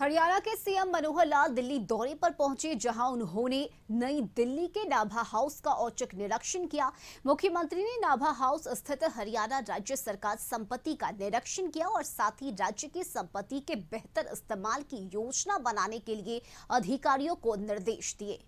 हरियाणा के सीएम मनोहर लाल दिल्ली दौरे पर पहुंचे जहां उन्होंने नई दिल्ली के नाभा हाउस का औचक निरीक्षण किया मुख्यमंत्री ने नाभा हाउस स्थित हरियाणा राज्य सरकार संपत्ति का निरीक्षण किया और साथ ही राज्य की संपत्ति के बेहतर इस्तेमाल की योजना बनाने के लिए अधिकारियों को निर्देश दिए